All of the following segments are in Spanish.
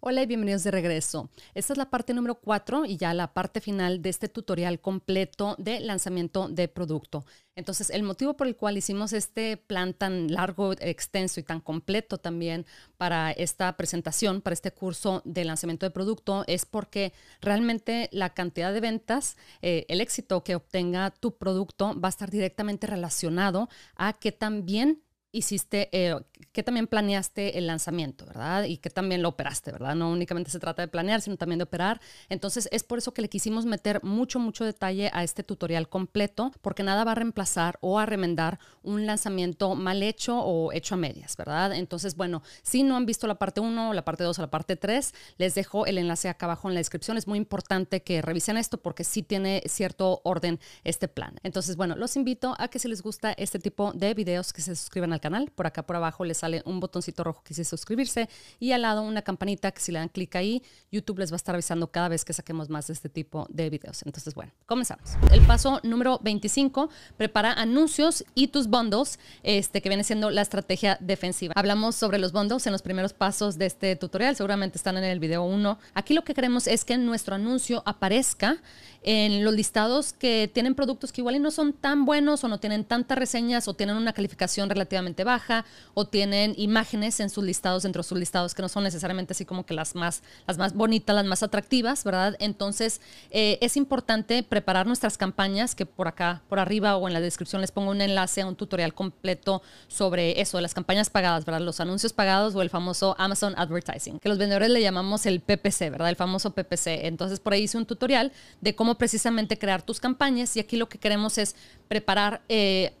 Hola y bienvenidos de regreso. Esta es la parte número 4 y ya la parte final de este tutorial completo de lanzamiento de producto. Entonces, el motivo por el cual hicimos este plan tan largo, extenso y tan completo también para esta presentación, para este curso de lanzamiento de producto, es porque realmente la cantidad de ventas, eh, el éxito que obtenga tu producto va a estar directamente relacionado a que también hiciste, eh, que también planeaste el lanzamiento, ¿verdad? Y que también lo operaste, ¿verdad? No únicamente se trata de planear, sino también de operar. Entonces es por eso que le quisimos meter mucho, mucho detalle a este tutorial completo, porque nada va a reemplazar o a remendar un lanzamiento mal hecho o hecho a medias, ¿verdad? Entonces, bueno, si no han visto la parte 1, la parte 2 o la parte 3, les dejo el enlace acá abajo en la descripción. Es muy importante que revisen esto porque sí tiene cierto orden este plan. Entonces, bueno, los invito a que si les gusta este tipo de videos, que se suscriban al canal. Por acá por abajo le sale un botoncito rojo que dice suscribirse y al lado una campanita que si le dan clic ahí, YouTube les va a estar avisando cada vez que saquemos más de este tipo de videos. Entonces, bueno, comenzamos. El paso número 25, prepara anuncios y tus bundles, este, que viene siendo la estrategia defensiva. Hablamos sobre los bundles en los primeros pasos de este tutorial, seguramente están en el video 1. Aquí lo que queremos es que nuestro anuncio aparezca en los listados que tienen productos que igual no son tan buenos o no tienen tantas reseñas o tienen una calificación relativamente baja o tienen imágenes en sus listados, dentro de sus listados que no son necesariamente así como que las más, las más bonitas, las más atractivas, ¿verdad? Entonces eh, es importante preparar nuestras campañas que por acá, por arriba o en la descripción les pongo un enlace a un tutorial completo sobre eso, las campañas pagadas, ¿verdad? Los anuncios pagados o el famoso Amazon Advertising, que los vendedores le llamamos el PPC, ¿verdad? El famoso PPC. Entonces por ahí hice un tutorial de cómo precisamente crear tus campañas y aquí lo que queremos es preparar eh,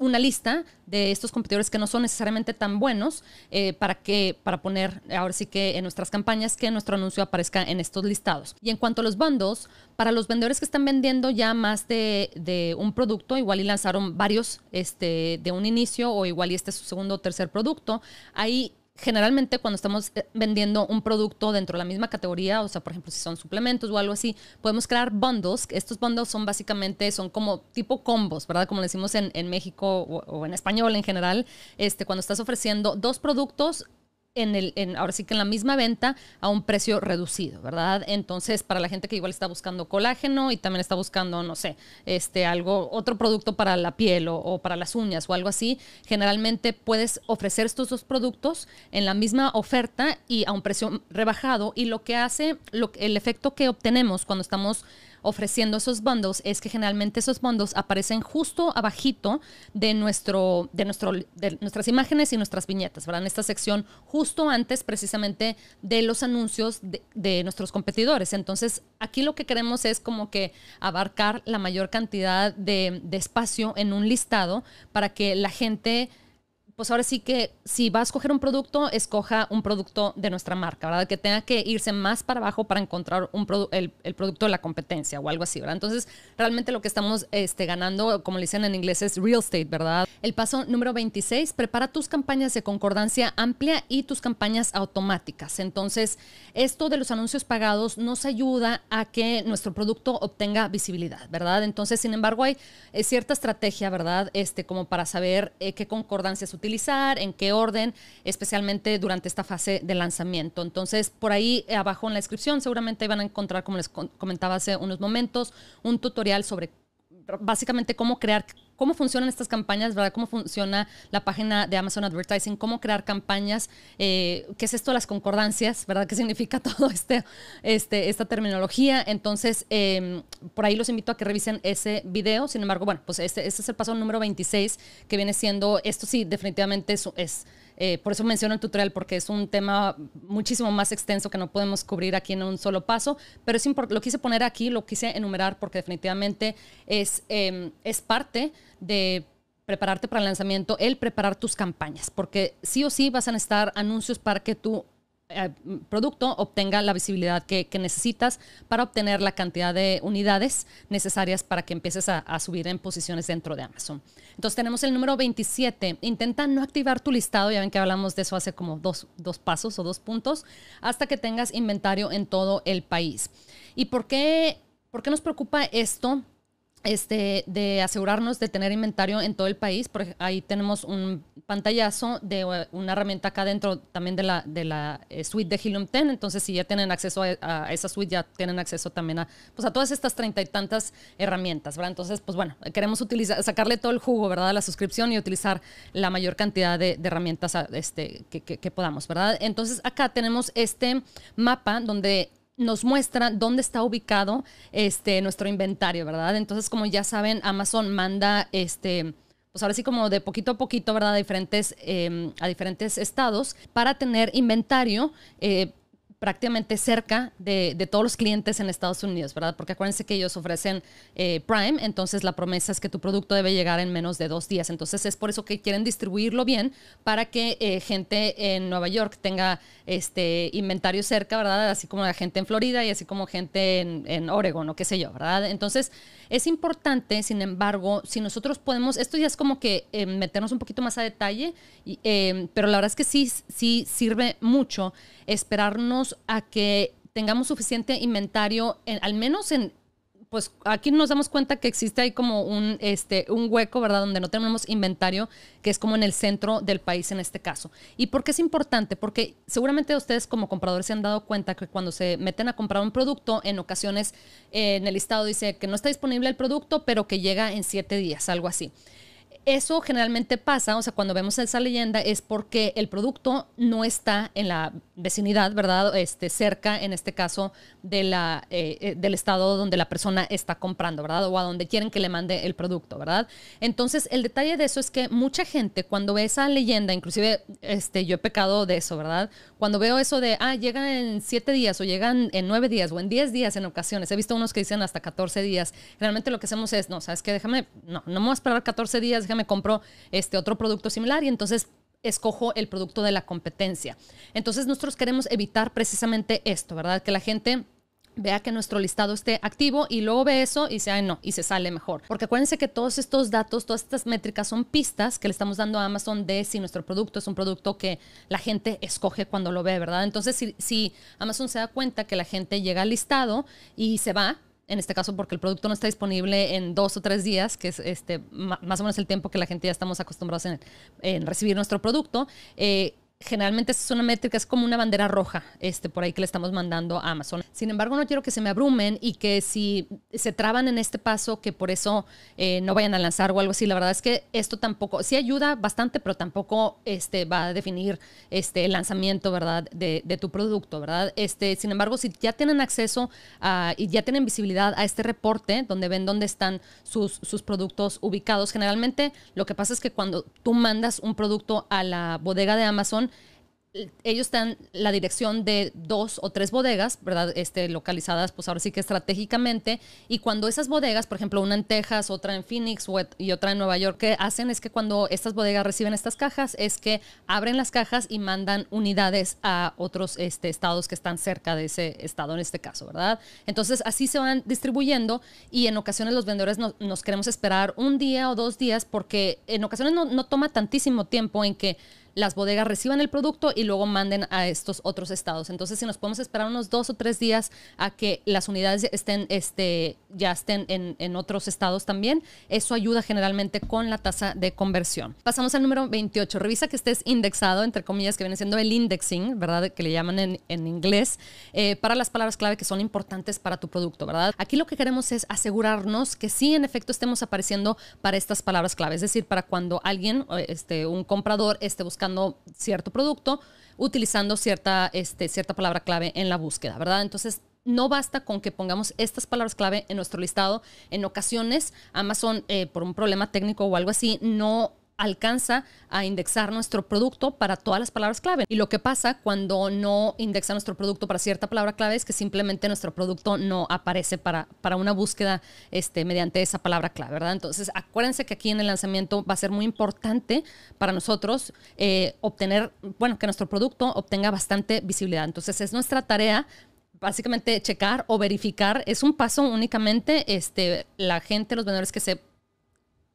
una lista de estos competidores que no son necesariamente tan buenos eh, para que para poner ahora sí que en nuestras campañas que nuestro anuncio aparezca en estos listados. Y en cuanto a los bandos, para los vendedores que están vendiendo ya más de, un producto, igual y lanzaron varios este, de un inicio o igual y este es su segundo o tercer producto, ahí generalmente cuando estamos eh, vendiendo un producto dentro de la misma categoría, o sea, por ejemplo, si son suplementos o algo así, podemos crear bundles. Estos bundles son básicamente, son como tipo combos, ¿verdad? Como le decimos en, en México o, o, en español en general, este, cuando estás ofreciendo dos productos en el, ahora sí que en la misma venta a un precio reducido, ¿verdad? Entonces, para la gente que igual está buscando colágeno y también está buscando, no sé, este, algo, otro producto para la piel o, para las uñas o algo así, generalmente puedes ofrecer estos dos productos en la misma oferta y a un precio rebajado. Y lo que hace, lo, el efecto que obtenemos cuando estamos ofreciendo esos bundles es que generalmente esos bundles aparecen justo abajito de, nuestro, de, nuestro, de nuestras imágenes y nuestras viñetas, ¿verdad? En esta sección justo antes precisamente de los anuncios de, nuestros competidores. Entonces, aquí lo que queremos es como que abarcar la mayor cantidad de, de espacio en un listado para que la gente pues ahora sí que si va a escoger un producto, escoja un producto de nuestra marca, ¿verdad? Que tenga que irse más para abajo para encontrar un el, producto de la competencia o algo así, ¿verdad? Entonces, realmente lo que estamos este, ganando, como le dicen en inglés, es real estate, ¿verdad? El paso número 26, prepara tus campañas de concordancia amplia y tus campañas automáticas. Entonces, esto de los anuncios pagados nos ayuda a que nuestro producto obtenga visibilidad, ¿verdad? Entonces, sin embargo, hay eh, cierta estrategia, ¿verdad? Este, como para saber eh, qué concordancias utilizar en qué orden, especialmente durante esta fase de lanzamiento. Entonces, por ahí eh, abajo en la descripción seguramente van a encontrar, como les comentaba hace unos momentos, un tutorial sobre básicamente cómo crear cómo funcionan estas campañas, ¿verdad? Cómo funciona la página de Amazon Advertising, cómo crear campañas, eh, qué es esto de las concordancias, ¿verdad? ¿Qué significa todo este, este esta terminología? Entonces, em, por ahí los invito a que revisen ese video. Sin embargo, bueno, pues este, este es el paso número 26 que viene siendo, esto sí, definitivamente es, es eh, por eso menciono el tutorial, porque es un tema muchísimo más extenso que no podemos cubrir aquí en un solo paso, pero es lo quise poner aquí, lo quise enumerar porque definitivamente es, em, es parte de prepararte para el lanzamiento, el preparar tus campañas, porque sí o sí vas a necesitar anuncios para que tú eh, producto obtenga la visibilidad que, necesitas para obtener la cantidad de unidades necesarias para que empieces a, subir en posiciones dentro de Amazon. Entonces tenemos el número 27. Intenta no activar tu listado, ya ven que hablamos de eso hace como dos, pasos o dos puntos, hasta que tengas inventario en todo el país. ¿Y por qué, por qué nos preocupa esto? este, de asegurarnos de tener inventario en todo el país. Porque ahí tenemos un pantallazo de eh, una herramienta acá dentro también de la, de la eh, suite de Helium 10. Entonces, si ya tienen acceso a, esa suite, ya tienen acceso también a, pues, a todas estas treinta y tantas herramientas, ¿verdad? Entonces, pues bueno, queremos utilizar, sacarle todo el jugo, ¿verdad? A la suscripción y utilizar la mayor cantidad de, herramientas este, que, que podamos, ¿verdad? Entonces, acá tenemos este mapa donde nos muestra dónde está ubicado este, nuestro inventario, ¿verdad? Entonces, como ya saben, Amazon manda, este, pues ahora sí como de poquito a poquito, ¿verdad? A diferentes, em, a diferentes estados para tener inventario. Eh, prácticamente cerca de, todos los clientes en Estados Unidos, ¿verdad? Porque acuérdense que ellos ofrecen eh, Prime, entonces la promesa es que tu producto debe llegar en menos de dos días. Entonces es por eso que quieren distribuirlo bien para que eh, gente en Nueva York tenga este inventario cerca, ¿verdad? Así como la gente en Florida y así como gente en, en Oregon o qué sé yo, ¿verdad? Entonces es importante, sin embargo, si nosotros podemos, esto ya es como que eh, meternos un poquito más a detalle, em, pero la verdad es que sí, sí sirve mucho esperarnos a que tengamos suficiente inventario, al menos en pues aquí nos damos cuenta que existe ahí como un, este, un hueco, ¿verdad? Donde no tenemos inventario, que es como en el centro del país en este caso. ¿Y por qué es importante? Porque seguramente ustedes como compradores se han dado cuenta que cuando se meten a comprar un producto, en ocasiones eh, en el listado dice que no está disponible el producto, pero que llega en siete días, algo así eso generalmente pasa, o sea, cuando vemos esa leyenda es porque el producto no está en la vecindad, ¿verdad? Este, cerca, en este caso, de la, eh, eh, del estado donde la persona está comprando, ¿verdad? O a donde quieren que le mande el producto, ¿verdad? Entonces, el detalle de eso es que mucha gente cuando ve esa leyenda, inclusive este, yo he pecado de eso, ¿verdad? Cuando veo eso de, ah, llegan en siete días o llegan en nueve días o en diez días en ocasiones, he visto unos que dicen hasta 14 días, realmente lo que hacemos es, no, sabes que déjame, no, no me voy a esperar 14 días, me compro este otro producto similar y entonces escojo el producto de la competencia. Entonces nosotros queremos evitar precisamente esto, ¿verdad? Que la gente vea que nuestro listado esté activo y luego ve eso y dice, no, y se sale mejor. Porque acuérdense que todos estos datos, todas estas métricas son pistas que le estamos dando a Amazon de si nuestro producto es un producto que la gente escoge cuando lo ve, ¿verdad? Entonces, si, si Amazon se da cuenta que la gente llega al listado y se va, en este caso porque el producto no está disponible en dos o tres días, que es este, más o menos el tiempo que la gente ya estamos acostumbrados en, recibir nuestro producto, eh, generalmente es una métrica, es como una bandera roja, este, por ahí que le estamos mandando a Amazon. Sin embargo, no quiero que se me abrumen y que si se traban en este paso, que por eso eh, no vayan a lanzar o algo así. La verdad es que esto tampoco, sí ayuda bastante, pero tampoco este, va a definir este, el lanzamiento, ¿verdad?, de, de tu producto, ¿verdad? Este, sin embargo, si ya tienen acceso a, y ya tienen visibilidad a este reporte, donde ven dónde están sus, sus productos ubicados, generalmente lo que pasa es que cuando tú mandas un producto a la bodega de Amazon, ellos están la dirección de dos o tres bodegas, ¿verdad? Este, localizadas, pues ahora sí que estratégicamente. Y cuando esas bodegas, por ejemplo, una en Texas, otra en Phoenix y otra en Nueva York, ¿qué hacen es que cuando estas bodegas reciben estas cajas, es que abren las cajas y mandan unidades a otros este, estados que están cerca de ese estado, en este caso, ¿verdad? Entonces, así se van distribuyendo y en ocasiones los vendedores no, nos queremos esperar un día o dos días porque en ocasiones no, no toma tantísimo tiempo en que las bodegas reciban el producto y luego manden a estos otros estados. Entonces, si nos podemos esperar unos dos o tres días a que las unidades estén, este, ya estén en, otros estados también, eso ayuda generalmente con la tasa de conversión. Pasamos al número 28. Revisa que estés indexado, entre comillas, que viene siendo el indexing, ¿verdad? Que le llaman en, inglés, eh, para las palabras clave que son importantes para tu producto, ¿verdad? Aquí lo que queremos es asegurarnos que sí, en efecto, estemos apareciendo para estas palabras clave, es decir, para cuando alguien, este, un comprador, esté buscando buscando cierto producto utilizando cierta, este, cierta palabra clave en la búsqueda, ¿verdad? Entonces, no basta con que pongamos estas palabras clave en nuestro listado. En ocasiones, Amazon, eh, por un problema técnico o algo así, no alcanza a indexar nuestro producto para todas las palabras clave. Y lo que pasa cuando no indexa nuestro producto para cierta palabra clave es que simplemente nuestro producto no aparece para, para una búsqueda este, mediante esa palabra clave, ¿verdad? Entonces, acuérdense que aquí en el lanzamiento va a ser muy importante para nosotros eh, obtener, bueno, que nuestro producto obtenga bastante visibilidad. Entonces, es nuestra tarea básicamente checar o verificar. Es un paso únicamente este, la gente, los vendedores que se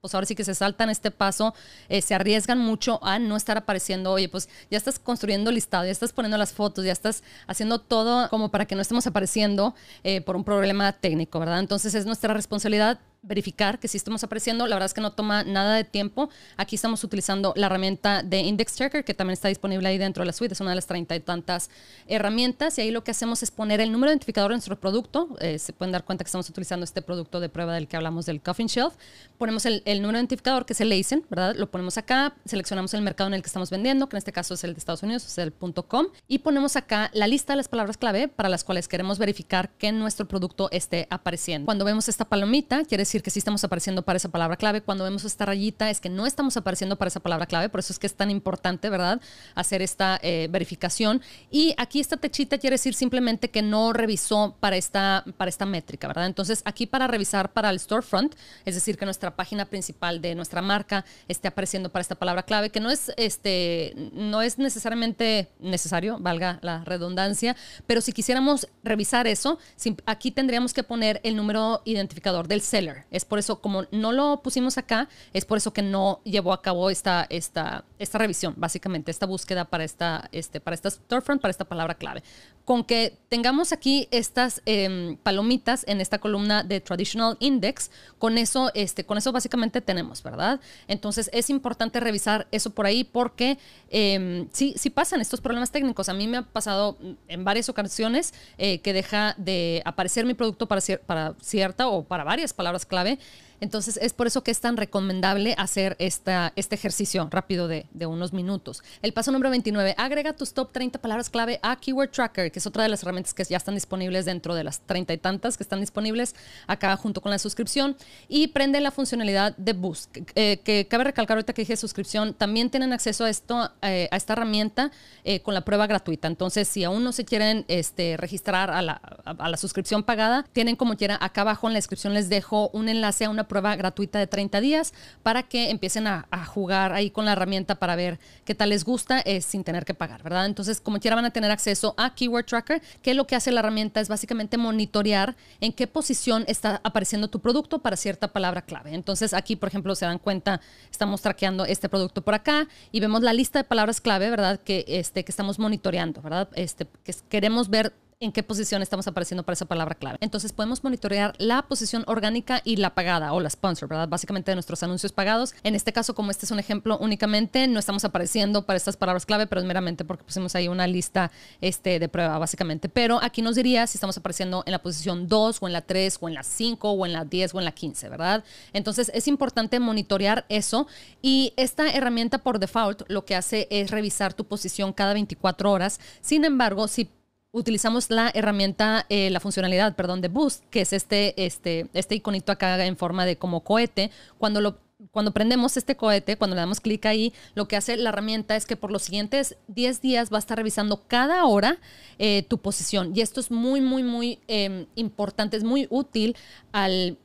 pues ahora sí que se saltan este paso, eh, se arriesgan mucho a no estar apareciendo, oye, pues ya estás construyendo el listado, ya estás poniendo las fotos, ya estás haciendo todo como para que no estemos apareciendo eh, por un problema técnico, ¿verdad? Entonces es nuestra responsabilidad verificar que si estamos apareciendo. La verdad es que no toma nada de tiempo. Aquí estamos utilizando la herramienta de Index Checker, que también está disponible ahí dentro de la suite. Es una de las treinta y tantas herramientas. Y ahí lo que hacemos es poner el número identificador de nuestro producto. Eh, se pueden dar cuenta que estamos utilizando este producto de prueba del que hablamos del Coffin Shelf. Ponemos el, el número identificador, que es el ASIN, ¿verdad? Lo ponemos acá, seleccionamos el mercado en el que estamos vendiendo, que en este caso es el de Estados Unidos, es el .com, y ponemos acá la lista de las palabras clave para las cuales queremos verificar que nuestro producto esté apareciendo. Cuando vemos esta palomita, quiere decir que sí estamos apareciendo para esa palabra clave. Cuando vemos esta rayita es que no estamos apareciendo para esa palabra clave, por eso es que es tan importante, ¿verdad? Hacer esta eh, verificación. Y aquí esta techita quiere decir simplemente que no revisó para esta, para esta métrica, ¿verdad? Entonces aquí para revisar para el storefront, es decir, que nuestra página principal de nuestra marca esté apareciendo para esta palabra clave, que no es, este, no es necesariamente necesario, valga la redundancia, pero si quisiéramos revisar eso, aquí tendríamos que poner el número identificador del seller es por eso, como no lo pusimos acá, es por eso que no llevó a cabo esta, esta, esta revisión, básicamente, esta búsqueda para esta, este, para esta storefront, para esta palabra clave. Con que tengamos aquí estas em, palomitas en esta columna de Traditional Index, con eso, este, con eso básicamente tenemos, ¿verdad? Entonces es importante revisar eso por ahí porque em, sí, pasan estos problemas técnicos. A mí me ha pasado en varias ocasiones eh, que deja de aparecer mi producto para cierta o para varias palabras clave Entonces es por eso que es tan recomendable hacer esta, este ejercicio rápido de, unos minutos. El paso número 29, agrega tus top 30 palabras clave a Keyword Tracker, que es otra de las herramientas que ya están disponibles dentro de las 30 y tantas que están disponibles acá junto con la suscripción. Y prende la funcionalidad de Boost, que, eh, cabe recalcar ahorita que dije suscripción, también tienen acceso a, esto, eh, a esta herramienta eh, con la prueba gratuita. Entonces, si aún no se quieren este, registrar a la, la suscripción pagada, tienen como quiera, acá abajo en la descripción les dejo un enlace a una prueba prueba gratuita de 30 días para que empiecen a, jugar ahí con la herramienta para ver qué tal les gusta es eh, sin tener que pagar, ¿verdad? Entonces, como quiera, van a tener acceso a Keyword Tracker, que lo que hace la herramienta es básicamente monitorear en qué posición está apareciendo tu producto para cierta palabra clave. Entonces, aquí, por ejemplo, se dan cuenta, estamos traqueando este producto por acá y vemos la lista de palabras clave, ¿verdad? Que, este, que estamos monitoreando, ¿verdad? Este, que queremos ver en qué posición estamos apareciendo para esa palabra clave. Entonces podemos monitorear la posición orgánica y la pagada o la sponsor, ¿verdad? Básicamente de nuestros anuncios pagados. En este caso, como este es un ejemplo únicamente, no estamos apareciendo para estas palabras clave, pero es meramente porque pusimos ahí una lista este, de prueba, básicamente. Pero aquí nos diría si estamos apareciendo en la posición 2 o en la 3 o en la 5 o en la 10 o en la 15, ¿verdad? Entonces es importante monitorear eso y esta herramienta por default lo que hace es revisar tu posición cada 24 horas. Sin embargo, si utilizamos la herramienta, eh, la funcionalidad, perdón, de Boost, que es este, este, este iconito acá en forma de como cohete. Cuando lo cuando prendemos este cohete, cuando le damos clic ahí, lo que hace la herramienta es que por los siguientes 10 días va a estar revisando cada hora eh, tu posición. Y esto es muy, muy, muy em, importante, es muy útil al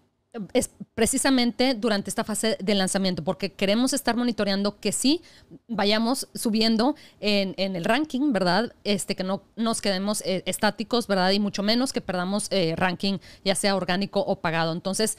es precisamente durante esta fase de lanzamiento, porque queremos estar monitoreando que sí vayamos subiendo en, el ranking, ¿verdad? Este, que no nos quedemos eh, estáticos, ¿verdad? Y mucho menos que perdamos eh, ranking, ya sea orgánico o pagado. Entonces,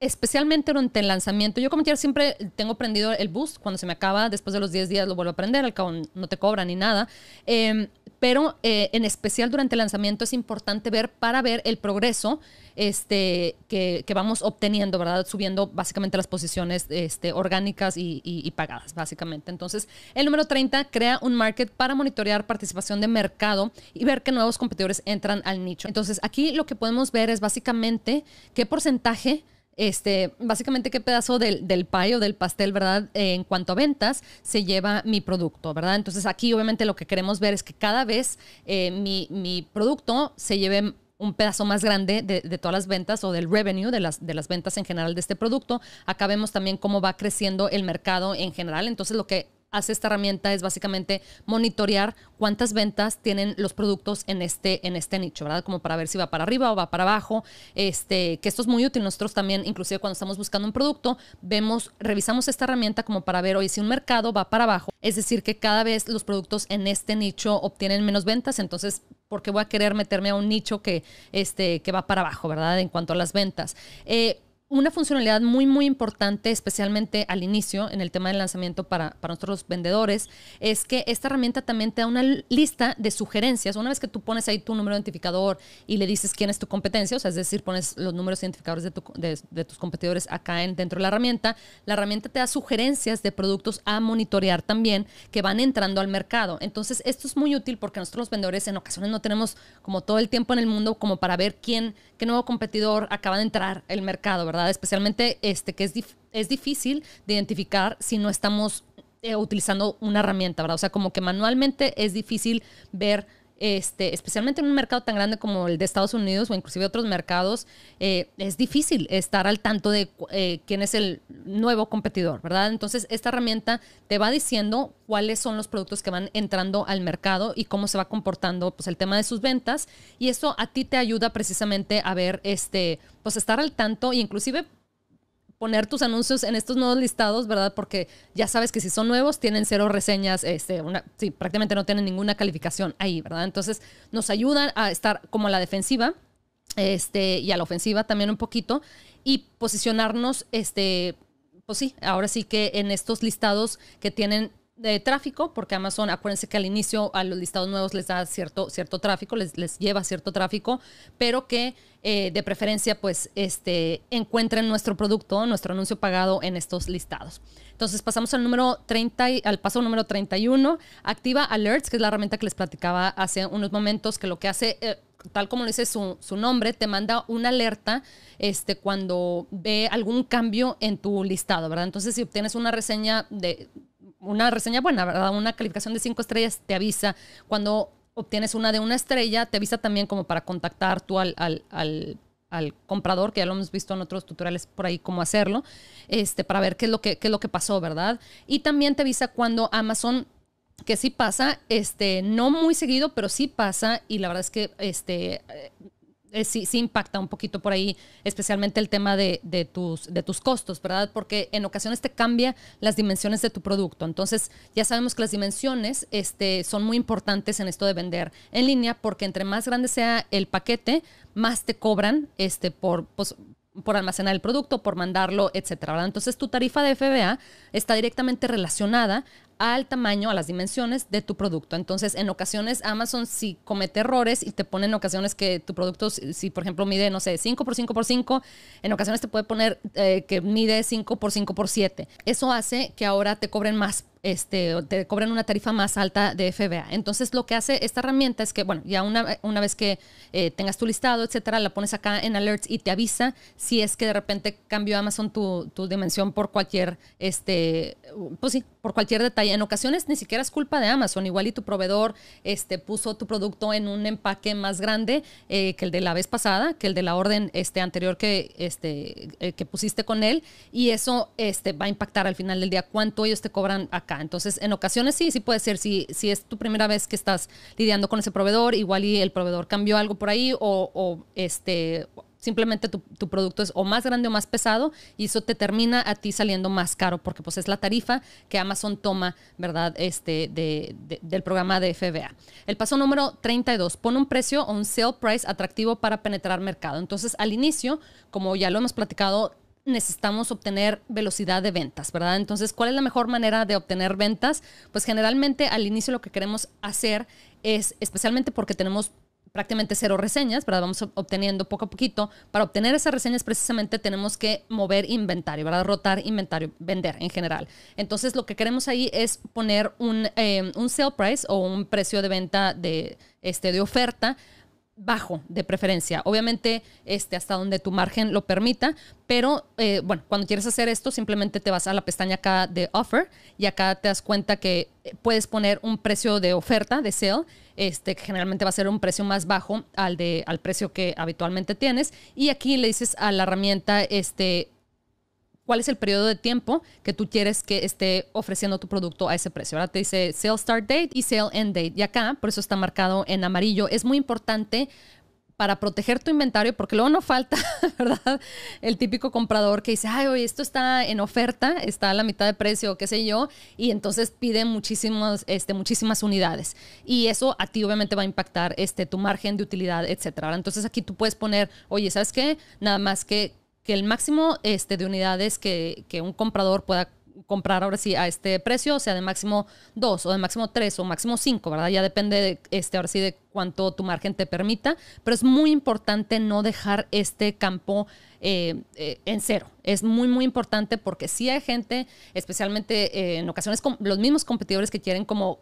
especialmente durante el lanzamiento, yo como quiera siempre tengo prendido el boost, cuando se me acaba, después de los 10 días lo vuelvo a prender, al cabo no te cobra ni nada. Em, pero eh, en especial durante el lanzamiento es importante ver para ver el progreso este, que, vamos obteniendo, ¿verdad? Subiendo básicamente las posiciones este, orgánicas y, pagadas, básicamente. Entonces, el número 30 crea un market para monitorear participación de mercado y ver qué nuevos competidores entran al nicho. Entonces, aquí lo que podemos ver es básicamente qué porcentaje este, básicamente qué pedazo del, del del pastel, ¿verdad? Eh, en cuanto a ventas, se lleva mi producto, ¿verdad? Entonces aquí obviamente lo que queremos ver es que cada vez eh, mi, producto se lleve un pedazo más grande de, todas las ventas o del revenue de las, de las ventas en general de este producto. Acá vemos también cómo va creciendo el mercado en general. Entonces, lo que hace esta herramienta es básicamente monitorear cuántas ventas tienen los productos en este, en este nicho, ¿verdad? Como para ver si va para arriba o va para abajo, este, que esto es muy útil. Nosotros también, inclusive cuando estamos buscando un producto, vemos, revisamos esta herramienta como para ver, hoy si un mercado va para abajo, es decir, que cada vez los productos en este nicho obtienen menos ventas, entonces porque voy a querer meterme a un nicho que, este, que va para abajo, ¿verdad? En cuanto a las ventas. Eh, una funcionalidad muy, muy importante, especialmente al inicio, en el tema del lanzamiento para, para los vendedores, es que esta herramienta también te da una lista de sugerencias. Una vez que tú pones ahí tu número identificador y le dices quién es tu competencia, o sea, es decir, pones los números identificadores de, tus competidores acá en, dentro de la herramienta, la herramienta te da sugerencias de productos a monitorear también que van entrando al mercado. Entonces, esto es muy útil porque nosotros los vendedores en ocasiones no tenemos como todo el tiempo en el mundo como para ver quién, qué nuevo competidor acaba de entrar al mercado, ¿verdad? Especialmente este, que es, es difícil de identificar si no estamos eh, utilizando una herramienta, ¿verdad? O sea, como que manualmente es difícil ver este, especialmente en un mercado tan grande como el de Estados Unidos o inclusive otros mercados, eh, es difícil estar al tanto de eh, quién es el nuevo competidor, ¿verdad? Entonces, esta herramienta te va diciendo cuáles son los productos que van entrando al mercado y cómo se va comportando pues, el tema de sus ventas. Y eso a ti te ayuda precisamente a ver, este, pues estar al tanto e inclusive poner tus anuncios en estos nuevos listados, ¿verdad? Porque ya sabes que si son nuevos, tienen cero reseñas, este, una, sí, prácticamente no tienen ninguna calificación ahí, ¿verdad? Entonces nos ayudan a estar como a la defensiva este, y a la ofensiva también un poquito y posicionarnos, este, pues sí, ahora sí que en estos listados que tienen de tráfico, porque Amazon, acuérdense que al inicio a los listados nuevos les da cierto, cierto tráfico, les, les lleva cierto tráfico, pero que eh, de preferencia pues este, encuentren nuestro producto, nuestro anuncio pagado en estos listados. Entonces pasamos al número 30, al paso número 31, activa alerts, que es la herramienta que les platicaba hace unos momentos, que lo que hace... Eh, tal como lo dice su, nombre, te manda una alerta este, cuando ve algún cambio en tu listado, ¿verdad? Entonces, si obtienes una reseña de una reseña buena, ¿verdad? Una calificación de cinco estrellas te avisa. Cuando obtienes una de una estrella, te avisa también como para contactar tú al, al, al, al comprador, que ya lo hemos visto en otros tutoriales por ahí cómo hacerlo, este, para ver qué es lo que, es lo que pasó, ¿verdad? Y también te avisa cuando Amazon que sí pasa, este, no muy seguido, pero sí pasa y la verdad es que este eh, eh, sí, impacta un poquito por ahí, especialmente el tema de, de, tus, de tus costos, ¿verdad? Porque en ocasiones te cambia las dimensiones de tu producto. Entonces, ya sabemos que las dimensiones este, son muy importantes en esto de vender en línea, porque entre más grande sea el paquete, más te cobran este, por, pues, por almacenar el producto, por mandarlo, etcétera. Entonces tu tarifa de FBA está directamente relacionada al tamaño, a las dimensiones de tu producto. Entonces, en ocasiones Amazon si comete errores y te pone en ocasiones que tu producto, si, por ejemplo mide, no sé, 5 por 5 por 5, en ocasiones te puede poner eh, que mide 5 por 5 por 7. Eso hace que ahora te cobren más este, te cobran una tarifa más alta de FBA. Entonces, lo que hace esta herramienta es que, bueno, ya una, una vez que eh, tengas tu listado, etcétera, la pones acá en alerts y te avisa si es que de repente cambió Amazon tu, dimensión por cualquier, este, pues por cualquier detalle. En ocasiones ni siquiera es culpa de Amazon, igual y tu proveedor este, puso tu producto en un empaque más grande eh, que el de la vez pasada, que el de la orden este, anterior que, este, eh, que pusiste con él, y eso este, va a impactar al final del día cuánto ellos te cobran acá entonces, en ocasiones sí, sí puede ser. Si, si es tu primera vez que estás lidiando con ese proveedor, igual y el proveedor cambió algo por ahí o, este, simplemente tu, producto es o más grande o más pesado y eso te termina a ti saliendo más caro porque pues es la tarifa que Amazon toma, ¿verdad? Este, de, del programa de FBA. El paso número 32, pone un precio o un sale price atractivo para penetrar mercado. Entonces al inicio, como ya lo hemos platicado, necesitamos obtener velocidad de ventas, ¿verdad? Entonces, ¿cuál es la mejor manera de obtener ventas? Pues generalmente al inicio lo que queremos hacer es, especialmente porque tenemos prácticamente cero reseñas, ¿verdad? Vamos obteniendo poco a poquito. Para obtener esas reseñas precisamente tenemos que mover inventario, ¿verdad? Rotar inventario, vender en general. Entonces lo que queremos ahí es poner un, sell eh, sale price o un precio de venta de, este, de oferta bajo de preferencia. Obviamente, este, hasta donde tu margen lo permita, pero eh, bueno, cuando quieres hacer esto, simplemente te vas a la pestaña acá de offer y acá te das cuenta que eh, puedes poner un precio de oferta, de sale, este, que generalmente va a ser un precio más bajo al, de, al precio que habitualmente tienes. Y aquí le dices a la herramienta, este, cuál es el periodo de tiempo que tú quieres que esté ofreciendo tu producto a ese precio. Ahora te dice sale start date y sale end date. Y acá, por eso está marcado en amarillo. Es muy importante para proteger tu inventario, porque luego no falta, ¿verdad? El típico comprador que dice, ay, oye, esto está en oferta, está a la mitad de precio, qué sé yo, y entonces pide muchísimas, este, muchísimas unidades. Y eso a ti obviamente va a impactar este, tu margen de utilidad, etc. Entonces aquí tú puedes poner, oye, ¿sabes qué? Nada más que que el máximo este, de unidades que, un comprador pueda comprar ahora sí a este precio, sea, de máximo 2 o de máximo 3 o máximo 5, ¿verdad? Ya depende de este, ahora sí de cuánto tu margen te permita, pero es muy importante no dejar este campo eh, eh, en cero. Es muy, muy importante porque si hay gente, especialmente eh, en ocasiones con los mismos competidores que quieren como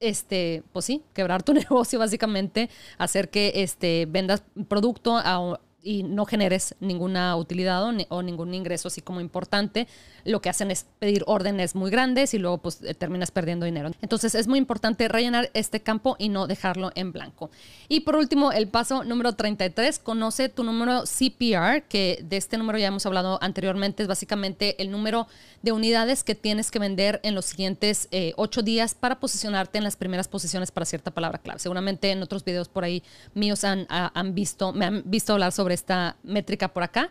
este, pues sí, quebrar tu negocio básicamente, hacer que este, vendas producto a, y no generes ninguna utilidad o, ningún ingreso así como importante, lo que hacen es pedir órdenes muy grandes y luego pues eh, terminas perdiendo dinero. Entonces es muy importante rellenar este campo y no dejarlo en blanco. Y por último, el paso número 33, conoce tu número CPR, que de este número ya hemos hablado anteriormente, es básicamente el número de unidades que tienes que vender en los siguientes eh, ocho días para posicionarte en las primeras posiciones para cierta palabra clave. Seguramente en otros videos por ahí míos han, han visto, me han visto hablar sobre esta métrica por acá.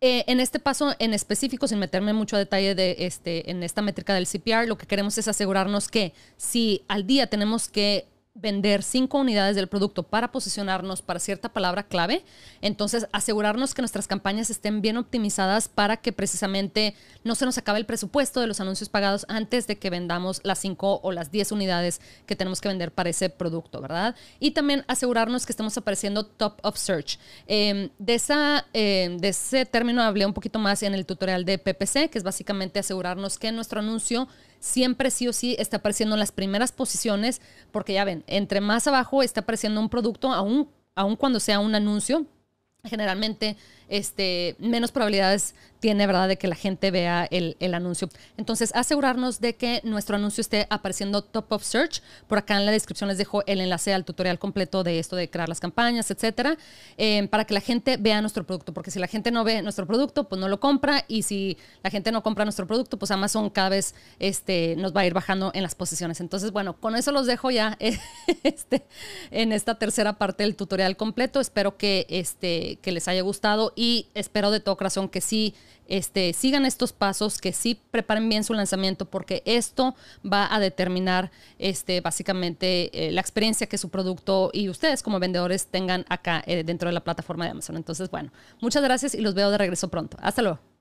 Eh, en este paso en específico, sin meterme mucho a detalle de este, en esta métrica del CPR, lo que queremos es asegurarnos que si al día tenemos que vender cinco unidades del producto para posicionarnos para cierta palabra clave, entonces asegurarnos que nuestras campañas estén bien optimizadas para que precisamente no se nos acabe el presupuesto de los anuncios pagados antes de que vendamos las cinco o las diez unidades que tenemos que vender para ese producto, ¿verdad? Y también asegurarnos que estemos apareciendo top of search. Em, de, esa, em, de ese término hablé un poquito más en el tutorial de PPC, que es básicamente asegurarnos que nuestro anuncio siempre sí o sí está apareciendo en las primeras posiciones, porque ya ven, entre más abajo está apareciendo un producto, aun aún cuando sea un anuncio, generalmente este, menos probabilidades tiene, ¿verdad?, de que la gente vea el, anuncio. Entonces, asegurarnos de que nuestro anuncio esté apareciendo top of search. Por acá en la descripción les dejo el enlace al tutorial completo de esto de crear las campañas, etcétera, eh, para que la gente vea nuestro producto. Porque si la gente no ve nuestro producto, pues no lo compra. Y si la gente no compra nuestro producto, pues Amazon cada vez este, nos va a ir bajando en las posiciones. Entonces, bueno, con eso los dejo ya este, en esta tercera parte del tutorial completo. Espero que, este, les haya gustado. Y espero de todo corazón que sí este, sigan estos pasos, que sí preparen bien su lanzamiento, porque esto va a determinar este, básicamente eh, la experiencia que su producto y ustedes como vendedores tengan acá eh, dentro de la plataforma de Amazon. Entonces, bueno, muchas gracias y los veo de regreso pronto. Hasta luego.